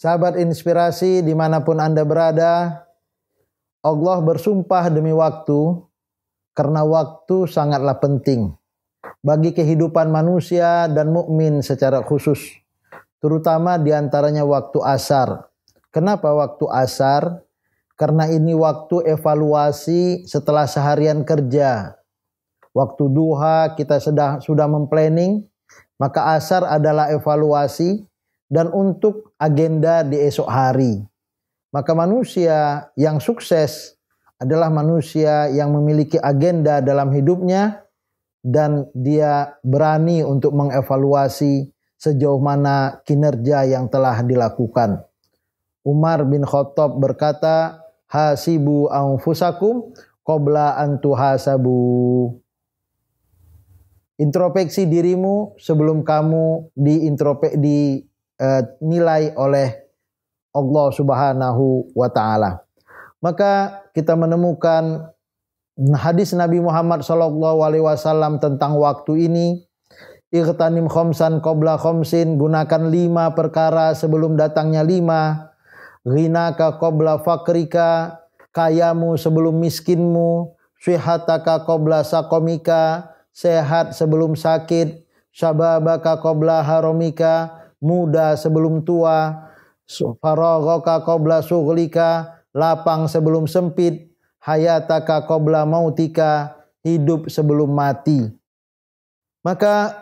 Sahabat inspirasi dimanapun Anda berada, Allah bersumpah demi waktu karena waktu sangatlah penting bagi kehidupan manusia dan mukmin secara khusus, terutama diantaranya waktu asar. Kenapa waktu asar? Karena ini waktu evaluasi setelah seharian kerja. Waktu duha kita sudah sudah memplanning, maka asar adalah evaluasi dan untuk agenda di esok hari. Maka manusia yang sukses adalah manusia yang memiliki agenda dalam hidupnya dan dia berani untuk mengevaluasi sejauh mana kinerja yang telah dilakukan. Umar bin Khattab berkata, "Hasibu anfusakum qabla an tuhasabu." Introspeksi dirimu sebelum kamu diintrope di Eh, nilai oleh Allah Subhanahu wa taala. Maka kita menemukan hadis Nabi Muhammad sallallahu alaihi wasallam tentang waktu ini Iqtanim khomsan qobla khomsin gunakan lima perkara sebelum datangnya lima. Ghinaka qobla fakrika kayamu sebelum miskinmu. Sihataka qobla sakomika sehat sebelum sakit. Sababaka qobla haromika muda sebelum tua, farogoka kobla sughlika, lapang sebelum sempit, hayataka kobla mautika, hidup sebelum mati. Maka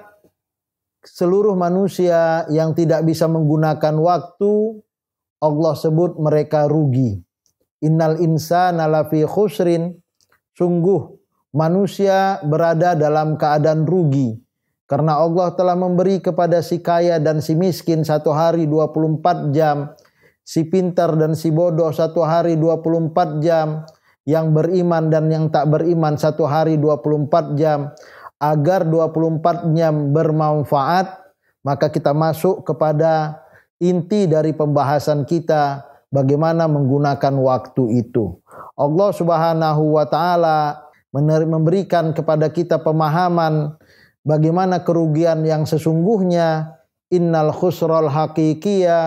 seluruh manusia yang tidak bisa menggunakan waktu, Allah sebut mereka rugi. Innal insana lafi khusrin. Sungguh manusia berada dalam keadaan rugi. Karena Allah telah memberi kepada si kaya dan si miskin satu hari 24 jam. Si pintar dan si bodoh satu hari 24 jam. Yang beriman dan yang tak beriman satu hari 24 jam. Agar 24 jam bermanfaat. Maka kita masuk kepada inti dari pembahasan kita. Bagaimana menggunakan waktu itu. Allah subhanahu wa ta'ala memberikan kepada kita pemahaman bagaimana kerugian yang sesungguhnya innal khusral haqiqiyah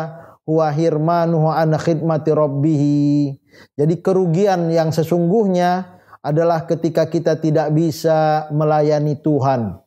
wa hirmanuhu an khidmati rabbih jadi kerugian yang sesungguhnya adalah ketika kita tidak bisa melayani Tuhan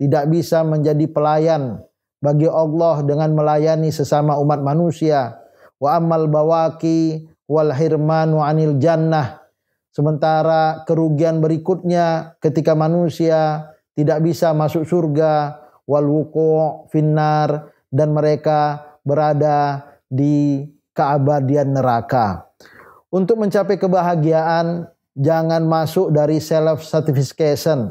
tidak bisa menjadi pelayan bagi Allah dengan melayani sesama umat manusia wa amal bawaki wal hirmanu anil jannah sementara kerugian berikutnya ketika manusia tidak bisa masuk surga wal wuku finnar dan mereka berada di keabadian neraka. Untuk mencapai kebahagiaan jangan masuk dari self satisfaction.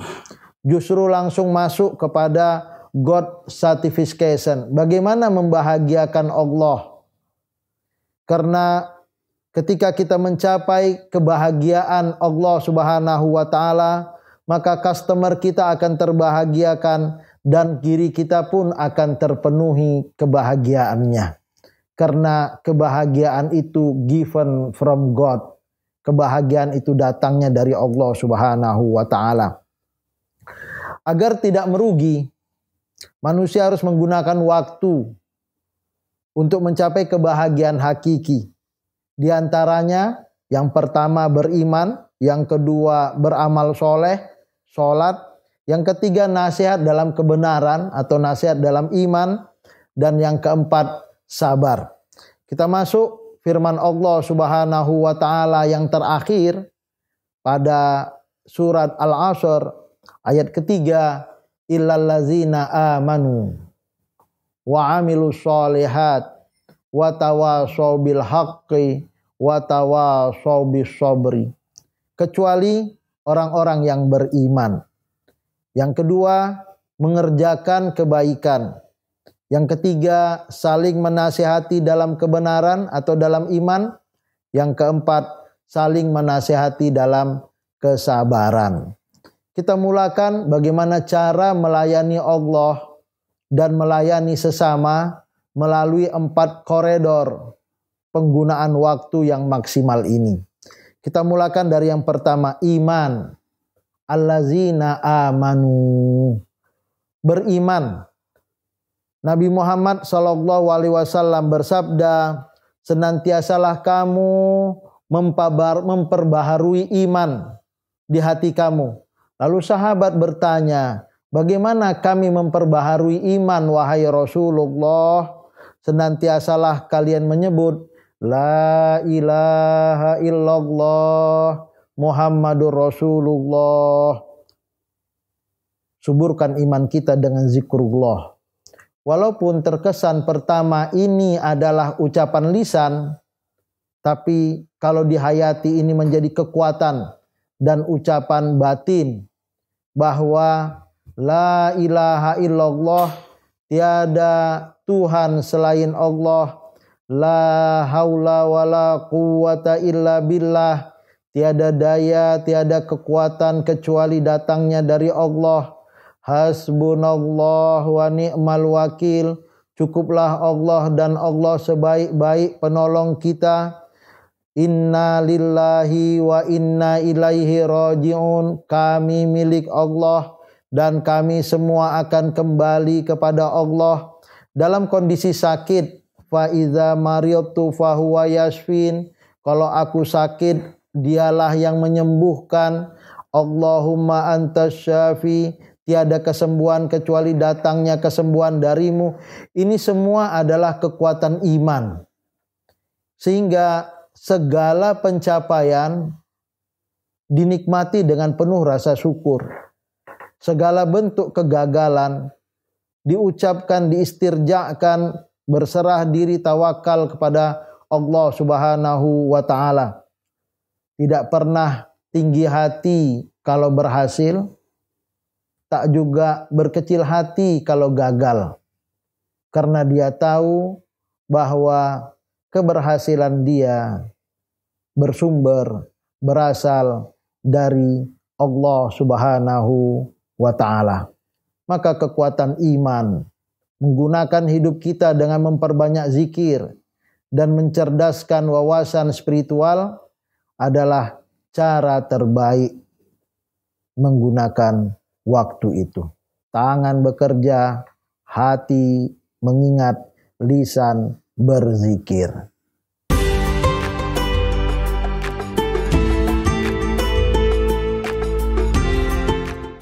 Justru langsung masuk kepada God satisfaction. Bagaimana membahagiakan Allah? Karena ketika kita mencapai kebahagiaan Allah Subhanahu wa taala, maka customer kita akan terbahagiakan dan kiri kita pun akan terpenuhi kebahagiaannya. Karena kebahagiaan itu given from God. Kebahagiaan itu datangnya dari Allah Subhanahu wa taala. Agar tidak merugi, manusia harus menggunakan waktu untuk mencapai kebahagiaan hakiki. Di antaranya yang pertama beriman, yang kedua beramal soleh, sholat. Yang ketiga nasihat dalam kebenaran atau nasihat dalam iman. Dan yang keempat sabar. Kita masuk firman Allah subhanahu wa ta'ala yang terakhir pada surat Al-Asr ayat ketiga. Illallazina amanu wa amilu sholihat wa tawasaw bil haqqi wa tawasaw bis kecuali orang-orang yang beriman. Yang kedua, mengerjakan kebaikan. Yang ketiga, saling menasihati dalam kebenaran atau dalam iman. Yang keempat, saling menasihati dalam kesabaran. Kita mulakan bagaimana cara melayani Allah dan melayani sesama melalui empat koridor penggunaan waktu yang maksimal ini. Kita mulakan dari yang pertama, iman. Allazina amanu. Beriman. Nabi Muhammad saw Alaihi Wasallam bersabda, senantiasalah kamu memperbaharui iman di hati kamu. Lalu sahabat bertanya, bagaimana kami memperbaharui iman wahai Rasulullah? Senantiasalah kalian menyebut La ilaha illallah Muhammadur Rasulullah. Suburkan iman kita dengan zikrullah. Walaupun terkesan pertama ini adalah ucapan lisan, tapi kalau dihayati ini menjadi kekuatan dan ucapan batin bahwa la ilaha illallah tiada Tuhan selain Allah La haula wala quwata illa billah. Tiada daya, tiada kekuatan kecuali datangnya dari Allah. Hasbunallah wa ni'mal wakil. Cukuplah Allah dan Allah sebaik-baik penolong kita. Inna lillahi wa inna ilaihi raji'un. Kami milik Allah dan kami semua akan kembali kepada Allah. Dalam kondisi sakit, faiza idza maridtu kalau aku sakit dialah yang menyembuhkan Allahumma antas syafi tiada kesembuhan kecuali datangnya kesembuhan darimu ini semua adalah kekuatan iman sehingga segala pencapaian dinikmati dengan penuh rasa syukur segala bentuk kegagalan diucapkan diistirjakan berserah diri tawakal kepada Allah Subhanahu wa taala. Tidak pernah tinggi hati kalau berhasil, tak juga berkecil hati kalau gagal. Karena dia tahu bahwa keberhasilan dia bersumber berasal dari Allah Subhanahu wa taala. Maka kekuatan iman menggunakan hidup kita dengan memperbanyak zikir dan mencerdaskan wawasan spiritual adalah cara terbaik menggunakan waktu itu. Tangan bekerja, hati mengingat, lisan berzikir.